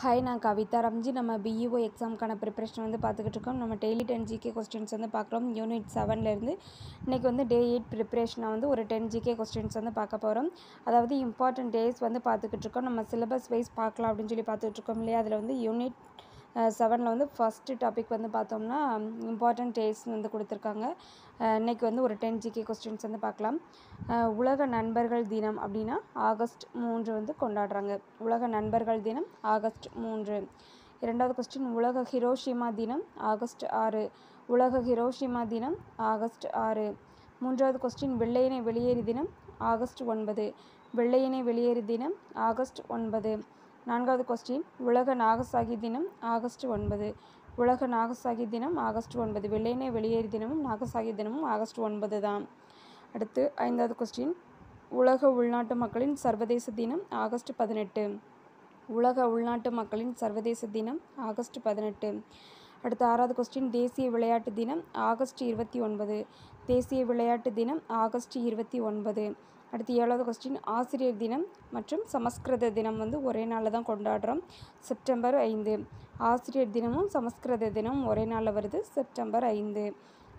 hi நான் கவிதா ரம்ஜி நம்ம BEO எக்ஸாமுக்கான preparation வந்து பார்த்துக்கிட்டு இருக்கோம் நம்ம டெய்லி டென் ஜிகே கொஸ்டின்ஸ் வந்து பார்க்குறோம் யூனிட் செவன்லேருந்து இன்றைக்கி வந்து டே எயிட் ப்ரிப்ரேஷனாக வந்து ஒரு டென் ஜிகே கொஸ்டின்ஸ் வந்து பார்க்க போகிறோம் அதாவது இம்பார்ட்டன்ட் டேஸ் வந்து பார்த்துக்கிட்டு இருக்கோம் நம்ம சிலபஸ் வைஸ் பார்க்கலாம் அப்படின்னு சொல்லி பார்த்துக்கிட்டு இருக்கோம் இல்லையா அதில் வந்து யூனிட் செவனில் வந்து ஃபஸ்ட்டு டாபிக் வந்து பார்த்தோம்னா இம்பார்ட்டன்ட் டேட்ஸ் வந்து கொடுத்துருக்காங்க இன்றைக்கி வந்து ஒரு டென் ஜிகே கொஸ்டின்ஸ் வந்து பார்க்கலாம் உலக நண்பர்கள் தினம் அப்படின்னா ஆகஸ்ட் மூன்று வந்து கொண்டாடுறாங்க உலக நண்பர்கள் தினம் ஆகஸ்ட் மூன்று இரண்டாவது கொஸ்டின் உலக ஹிரோஷிமா தினம் ஆகஸ்ட் ஆறு உலக ஹிரோஷிமா தினம் ஆகஸ்ட் ஆறு மூன்றாவது கொஸ்டின் வெள்ளையனை வெளியேறு தினம் ஆகஸ்ட் ஒன்பது வெள்ளையனை வெளியேறு தினம் ஆகஸ்ட் ஒன்பது நான்காவது கொஸ்டின் உலக நாகசாகி தினம் ஆகஸ்ட் ஒன்பது உலக நாகசாகி தினம் ஆகஸ்ட் ஒன்பது வெள்ளையனே வெளியேறு தினமும் நாகசாகி தினமும் ஆகஸ்ட் ஒன்பது தான் அடுத்து ஐந்தாவது கொஸ்டின் உலக உள்நாட்டு மக்களின் சர்வதேச தினம் ஆகஸ்ட் பதினெட்டு உலக உள்நாட்டு மக்களின் சர்வதேச தினம் ஆகஸ்ட் பதினெட்டு அடுத்து ஆறாவது கொஸ்டின் தேசிய விளையாட்டு தினம் ஆகஸ்ட் இருபத்தி ஒன்பது தேசிய விளையாட்டு தினம் ஆகஸ்ட் இருபத்தி ஒன்பது அடுத்து ஏழாவது கொஸ்டின் ஆசிரியர் தினம் மற்றும் சமஸ்கிருத தினம் வந்து ஒரே நாளில் தான் கொண்டாடுறோம் செப்டம்பர் ஐந்து ஆசிரியர் தினமும் சமஸ்கிருத தினமும் ஒரே நாளில் வருது செப்டம்பர் ஐந்து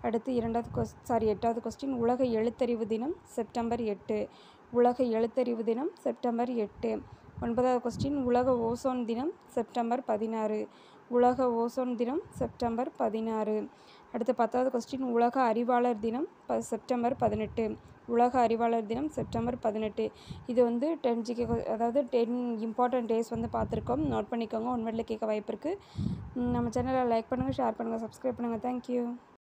அடுத்து இரண்டாவது கொஸ் சாரி எட்டாவது கொஸ்டின் உலக எழுத்தறிவு தினம் செப்டம்பர் எட்டு உலக எழுத்தறிவு தினம் செப்டம்பர் எட்டு ஒன்பதாவது கொஸ்டின் உலக ஓசோன் தினம் செப்டம்பர் பதினாறு உலக ஓசோன் தினம் செப்டம்பர் பதினாறு அடுத்த பத்தாவது கொஸ்டின் உலக அறிவாளர் தினம் ப செப்டம்பர் பதினெட்டு உலக அறிவாளர் தினம் செப்டம்பர் பதினெட்டு இது வந்து டென் ஜிகே அதாவது டென் இம்பார்ட்டன்ட் டேஸ் வந்து பார்த்துருக்கோம் நோட் பண்ணிக்கோங்க உண்மையில் கேட்க வாய்ப்பு இருக்குது நம்ம சேனலை லைக் பண்ணுங்கள் ஷேர் பண்ணுங்கள் சப்ஸ்கிரைப் பண்ணுங்கள் தேங்க்யூ